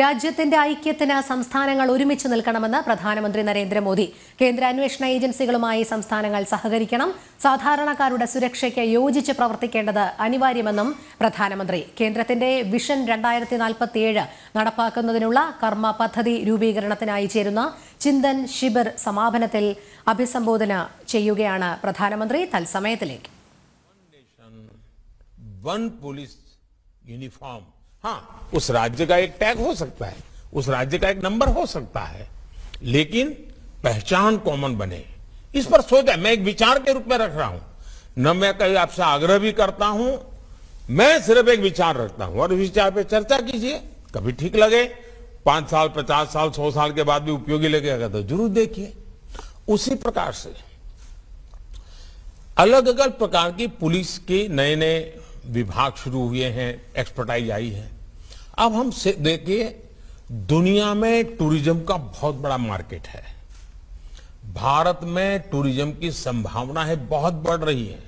രാജ്യത്തിന്റെ ഐക്യത്തിന് സംസ്ഥാനങ്ങൾ ഒരുമിച്ച് നിൽക്കണമെന്ന് പ്രധാനമന്ത്രി നരേന്ദ്രമോദി കേന്ദ്ര അന്വേഷണ ഏജൻസികളുമായി സംസ്ഥാനങ്ങൾ സഹകരിക്കണം സാധാരണക്കാരുടെ സുരക്ഷയ്ക്ക് യോജിച്ച് പ്രവർത്തിക്കേണ്ടത് അനിവാര്യമെന്നും പ്രധാനമന്ത്രി കേന്ദ്രത്തിന്റെ വിഷൻ രണ്ടായിരത്തി നടപ്പാക്കുന്നതിനുള്ള കർമ്മ പദ്ധതി രൂപീകരണത്തിനായി ചേരുന്ന ചിന്തൻ ശിബിർ സമാപനത്തിൽ അഭിസംബോധന ചെയ്യുകയാണ് പ്രധാനമന്ത്രി തത്സമയത്തിലേക്ക് യൂണിഫോം हाँ उस राज्य का एक टैग हो सकता है उस राज्य का एक नंबर हो सकता है लेकिन पहचान कॉमन बने इस पर सोच है मैं एक विचार के रूप में रख रहा हूं न मैं कहीं आपसे आग्रह भी करता हूं मैं सिर्फ एक विचार रखता हूं और उस विचार पर चर्चा कीजिए कभी ठीक लगे पांच साल पचास साल सौ साल के बाद भी उपयोगी लगेगा तो जरूर देखिए उसी प्रकार से अलग अलग प्रकार की पुलिस के नए नए विभाग शुरू हुए हैं एक्सपर्टाइज आई है अब हम देखिए दुनिया में टूरिज्म का बहुत बड़ा मार्केट है भारत में टूरिज्म की संभावना है बहुत बढ़ रही है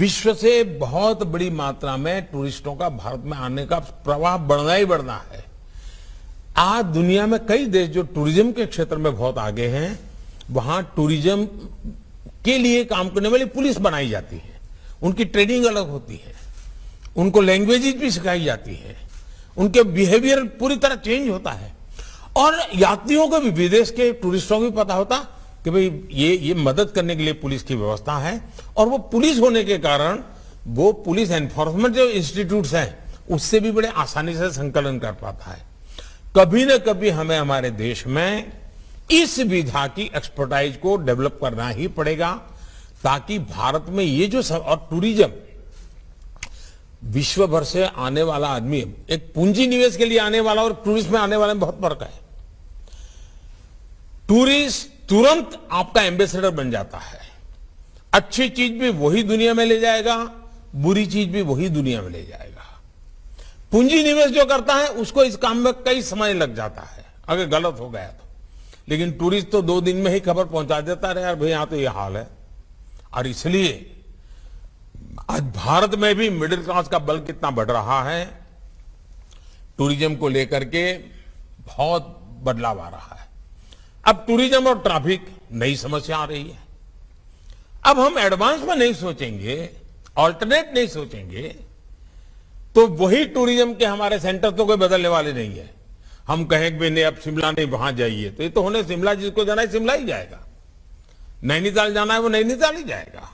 विश्व से बहुत बड़ी मात्रा में टूरिस्टों का भारत में आने का प्रवाह बढ़ना ही बढ़ना है आज दुनिया में कई देश जो टूरिज्म के क्षेत्र में बहुत आगे हैं वहां टूरिज्म के लिए काम करने वाली पुलिस बनाई जाती है उनकी ट्रेनिंग अलग होती है उनको लैंग्वेजेज भी सिखाई जाती है उनके बिहेवियर पूरी तरह चेंज होता है और यात्रियों को भी विदेश के टूरिस्टों को भी पता होता कि भाई ये ये मदद करने के लिए पुलिस की व्यवस्था है और वो पुलिस होने के कारण वो पुलिस एनफोर्समेंट जो इंस्टीट्यूट हैं उससे भी बड़े आसानी से संकलन कर पाता है कभी ना कभी हमें हमारे देश में इस विधा की एक्सपर्टाइज को डेवलप करना ही पड़ेगा ताकि भारत में ये जो सब और टूरिज्म विश्व भर से आने वाला आदमी एक पूंजी निवेश के लिए आने वाला और टूरिस्ट में आने वाले में बहुत फर्क है टूरिस्ट तुरंत आपका एम्बेसडर बन जाता है अच्छी चीज भी वही दुनिया में ले जाएगा बुरी चीज भी वही दुनिया में ले जाएगा पूंजी निवेश जो करता है उसको इस काम में कई समय लग जाता है अगर गलत हो गया तो लेकिन टूरिस्ट तो दो दिन में ही खबर पहुंचा देता रहे यार भाई यहां तो ये हाल है और इसलिए आज भारत में भी मिडिल क्लास का बल कितना बढ़ रहा है टूरिज्म को लेकर के बहुत बदलाव आ रहा है अब टूरिज्म और ट्रैफिक नई समस्या आ रही है अब हम एडवांस में नहीं सोचेंगे ऑल्टरनेट नहीं सोचेंगे तो वही टूरिज्म के हमारे सेंटर तो कोई बदलने वाले नहीं है हम कहेंगे नहीं अब शिमला नहीं वहां जाइए तो ये तो होने शिमला जिसको जाना है शिमला ही जाएगा नैनीताल जाना है वो नैनीताल ही जाएगा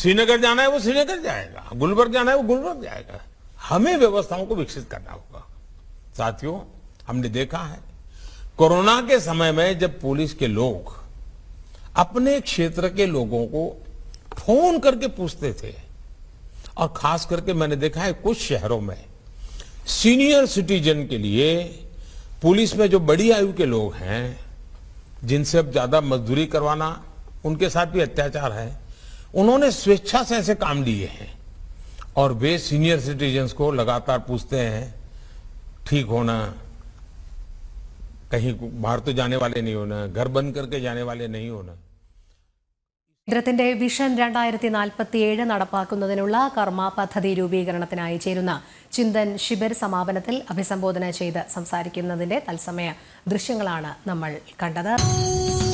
श्रीनगर जाना है वो श्रीनगर जाएगा गुलबर्ग जाना है वो गुलबर्ग जाएगा हमें व्यवस्थाओं को विकसित करना होगा साथियों हमने देखा है कोरोना के समय में जब पुलिस के लोग अपने क्षेत्र के लोगों को फोन करके पूछते थे और खास करके मैंने देखा है कुछ शहरों में सीनियर सिटीजन के लिए पुलिस में जो बड़ी आयु के लोग हैं जिनसे अब ज़्यादा मजदूरी करवाना उनके साथ भी अत्याचार है उन्होंने स्वेच्छा से ऐसे काम लिए हैं और वे सीनियर सिटीजन्स को लगातार पूछते हैं ठीक होना कहीं बाहर तो जाने वाले नहीं होना घर बंद करके जाने वाले नहीं होना കേന്ദ്രത്തിന്റെ വിഷൻ രണ്ടായിരത്തി നാൽപ്പത്തിയേഴ് നടപ്പാക്കുന്നതിനുള്ള കർമ്മ പദ്ധതി രൂപീകരണത്തിനായി ചേരുന്ന ചിന്തൻ ശിബിർ സമാപനത്തിൽ അഭിസംബോധന ചെയ്ത് സംസാരിക്കുന്നതിന്റെ തത്സമയ ദൃശ്യങ്ങളാണ് നമ്മൾ കണ്ടത്